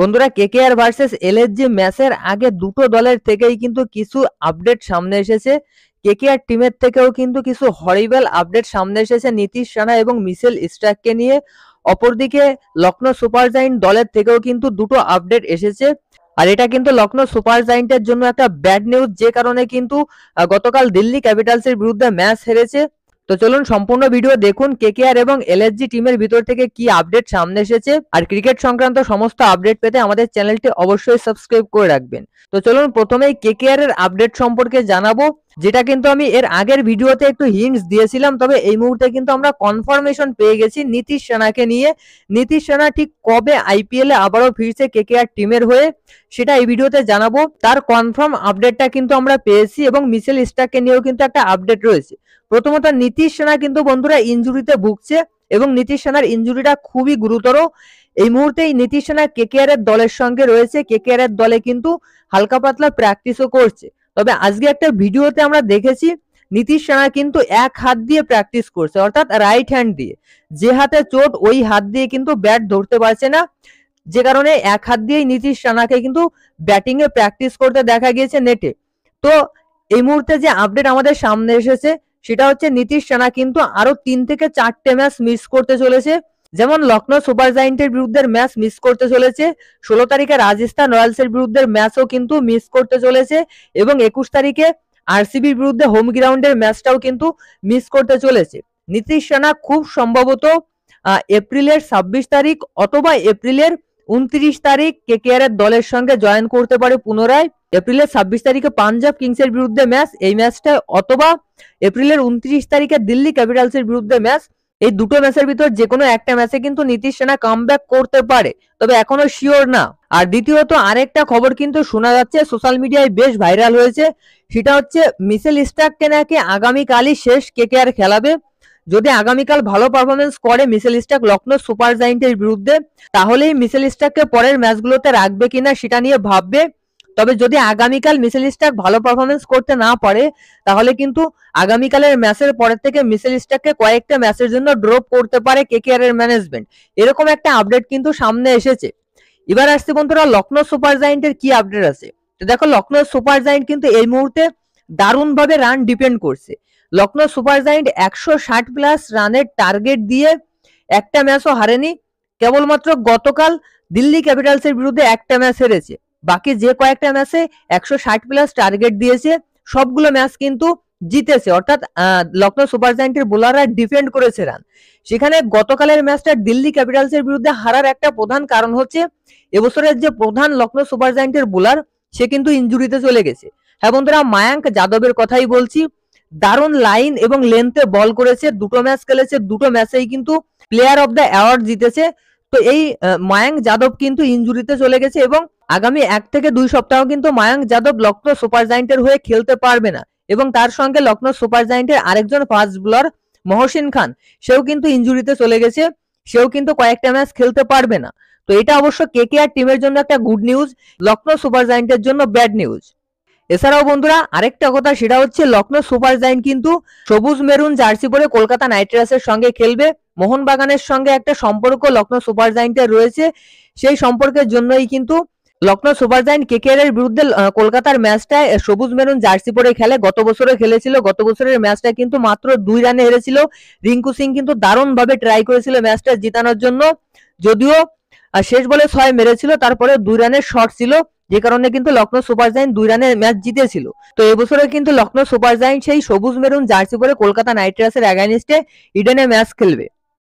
বন্ধুরা KKR versus LSG ম্যাচের আগে দুটো দলের থেকেই কিন্তু কিছু আপডেট সামনে এসেছে কেকেআর টিমের থেকেও কিন্তু কিছু হরিবেল আপডেট সামনে এসেছে নীতিশ সানা এবং মিসেল স্ট্রাককে নিয়ে অপরদিকে লখনৌ সুপার জাইন্ট দলের থেকেও কিন্তু দুটো আপডেট এসেছে আর এটা কিন্তু লখনৌ সুপার জাইন্টের জন্য একটা ব্যাড নিউজ যে কারণে কিন্তু গতকাল দিল্লি ক্যাপিটালসের বিরুদ্ধে ম্যাচ হেরেছে তো চলুন সম্পূর্ণ ভিডিও দেখুন কেকেআর এবং এলএসজি টিমের ভিতর থেকে কি আপডেট সামনে এসেছে আর ক্রিকেট সংক্রান্ত সমস্ত আপডেট পেতে আমাদের চ্যানেলটি অবশ্যই সাবস্ক্রাইব করে রাখবেন তো চলুন প্রথমেই কেকেআর এর আপডেট সম্পর্কে জানাবো যেটা কিন্তু আমি এর আগের ভিডিওতে একটু হিন্টস দিয়েছিলাম তবে এই মুহূর্তে কিন্তু আমরা কনফার্মেশন পেয়ে গেছি নীতিশ সেনাকে নিয়ে নীতিশ সেনা ঠিক কবে আইপিএলে আবারও ফিরছে কেকেআর টিমের হয়ে সেটা এই ভিডিওতে জানাবো তার কনফার্ম আপডেটটা কিন্তু আমরা পেয়েছি এবং মিসেল স্টাককে নিয়েও কিন্তু একটা আপডেট রয়েছে প্রথমত নীতিশ সেনা কিন্তু বন্ধুরা ইঞ্জুরিতে ভুগছে এবং নীতিশ সেনার ইঞ্জুরিটা খুবই গুরুতর এই মুহূর্তে নীতিশ সেনা কেকেআর এর দলের সঙ্গে রয়েছে কেকেআর এর দলে কিন্তু হালকা পাতলা প্র্যাকটিসও করছে তবে আজকে একটা ভিডিওতে আমরা দেখেছি নীতিশ সেনা কিন্তু এক হাত দিয়ে প্র্যাকটিস করছে অর্থাৎ রাইট হ্যান্ড দিয়ে যে হাতে চোট ওই হাত দিয়ে কিন্তু ব্যাট ধরতে পারছে না যে কারণে এক হাত দিয়েই নীতিশ সেনাকে কিন্তু ব্যাটিং এ প্র্যাকটিস করতে দেখা গিয়েছে নেটে তো এই মুহূর্তে যে আপডেট আমাদের সামনে এসেছে সেটা হচ্ছে নীতিশ সেনা কিন্তু আরো তিন থেকে চারটে ম্যাচ মিস করতে চলেছে যেমন লখনৌ সুপার জায়েন্টের বিরুদ্ধে ম্যাচ মিস করতে চলেছে ষোলো তারিখে রাজস্থান রয়্যালসের বিরুদ্ধে ম্যাচও কিন্তু মিস করতে চলেছে এবং একুশ তারিখে আরসিবির বিরুদ্ধে হোম গ্রাউন্ডের ম্যাচটাও কিন্তু মিস করতে চলেছে নীতিশ সেনা খুব সম্ভবত এপ্রিলের ছাব্বিশ তারিখ অথবা এপ্রিলের উনত্রিশ তারিখ কেকেআর এর দলের সঙ্গে জয়েন করতে পারে পুনরায় এপ্রিলের ছাব্বিশ তারিখে পাঞ্জাব কিংসের বিরুদ্ধে ম্যাচ এই ম্যাচটা অথবা এপ্রিলের উনত্রিশ তারিখে দিল্লি ক্যাপিটালসের বিরুদ্ধে ম্যাচ এই দুটো ম্যাচের ভিতর যে কোনো একটা ম্যাচে কিন্তু নীতিশ সেনা কাম করতে পারে তবে এখনো শিওর না আর দ্বিতীয়ত আরেকটা খবর কিন্তু শোনা যাচ্ছে সোশ্যাল মিডিয়ায় বেশ ভাইরাল হয়েছে সেটা হচ্ছে মিসেল স্টাককে নাকি আগামীকালই শেষ আর খেলাবে যদি আগামীকাল ভালো পারফরমেন্স করে মিসেল স্টাক লক্ষ্ণ সুপার জাইন্টের বিরুদ্ধে তাহলেই মিসেল স্টাককে পরের ম্যাচগুলোতে রাখবে কিনা সেটা নিয়ে ভাববে তবে যদি আগামীকাল মিসেল স্টাক ভালো পারফরমেন্স করতে না পারে তাহলে কিন্তু আগামীকালের ম্যাচের পরের থেকে মিসেল স্টাককে কয়েকটা ম্যাচের জন্য ড্রপ করতে পারে কেকেআর এর ম্যানেজমেন্ট এরকম একটা আপডেট কিন্তু সামনে এসেছে এবার আসছে বন্ধুরা লখনৌ সুপার জায়েন্টের কি আপডেট আছে তো দেখো লখনৌ সুপার জায়েন্ট কিন্তু এই মুহূর্তে দারুণভাবে রান ডিপেন্ড করছে লখনৌ সুপার জায়েন্ট একশো ষাট প্লাস রানের টার্গেট দিয়ে একটা ম্যাচও হারেনি কেবলমাত্র গতকাল দিল্লি ক্যাপিটালসের বিরুদ্ধে একটা ম্যাচ হেরেছে বাকি যে কয়েকটা ম্যাচে একশো ষাট প্লাস টার্গেট দিয়েছে সবগুলো ম্যাচ কিন্তু জিতেছে অর্থাৎ লখনৌ সুপার জায়েন্টের বোলাররা ডিফেন্ড করেছে রান সেখানে গতকালের ম্যাচটা দিল্লি ক্যাপিটালসের বিরুদ্ধে হারার একটা প্রধান কারণ হচ্ছে এবছরের যে প্রধান লখনৌ সুপার জায়েন্টের বোলার সে কিন্তু ইঞ্জুরিতে চলে গেছে হ্যাঁ বন্ধুরা মায়াঙ্ক যাদবের কথাই বলছি দারুণ লাইন এবং লেন্থে বল করেছে দুটো ম্যাচ খেলেছে দুটো ম্যাচেই কিন্তু প্লেয়ার অব দ্য অ্যাওয়ার্ড জিতেছে তো এই মায়াঙ্ক যাদব কিন্তু ইঞ্জুরিতে চলে গেছে এবং আগামী এক থেকে দুই সপ্তাহ কিন্তু মায়াঙ্ক যাদব লক্ষ্ণৌ সুপার জায়েন্টের হয়ে খেলতে পারবে না এবং তার সঙ্গে লক্ষ্ণৌ সুপার জায়েন্টের আরেকজন ফাস্ট বোলার মহসিন খান সেও কিন্তু ইঞ্জুরিতে চলে গেছে সেও কিন্তু কয়েকটা ম্যাচ খেলতে পারবে না তো এটা অবশ্য কে কে আর টিমের জন্য একটা গুড নিউজ লক্ষ্ণৌ সুপার জায়েন্টের জন্য ব্যাড নিউজ এছাড়াও বন্ধুরা আরেকটা কথা সেটা হচ্ছে লক্ষ্ণৌ সুপার জায়েন্ট কিন্তু সবুজ মেরুন জার্সি পরে কলকাতা নাইট রাইডার্সের সঙ্গে খেলবে মোহনবাগানের সঙ্গে একটা সম্পর্ক লখনৌ সুপার জায়েন্টের রয়েছে সেই সম্পর্কের জন্যই কিন্তু লখনৌ সুপার জায়েন্ট কেকেআর এর বিরুদ্ধে কলকাতার ম্যাচটায় সবুজ মেরুন জার্সি পরে খেলে গত বছরে খেলেছিল গত বছরের ম্যাচটা কিন্তু মাত্র দুই রানে হেরেছিল রিঙ্কু সিং কিন্তু দারুণভাবে ট্রাই করেছিল ম্যাচটা জিতানোর জন্য যদিও শেষ বলে ছয় মেরেছিল তারপরে দুই রানের শট ছিল যে কারণে কিন্তু লখনৌ সুপার জায়েন্ট দুই রানের ম্যাচ জিতেছিল তো এবছরে কিন্তু লখনৌ সুপার জায়েন্ট সেই সবুজ মেরুন জার্সি পরে কলকাতা নাইট রাইডার্সের অ্যাগানিস্টে ইডেনে ম্যাচ খেলবে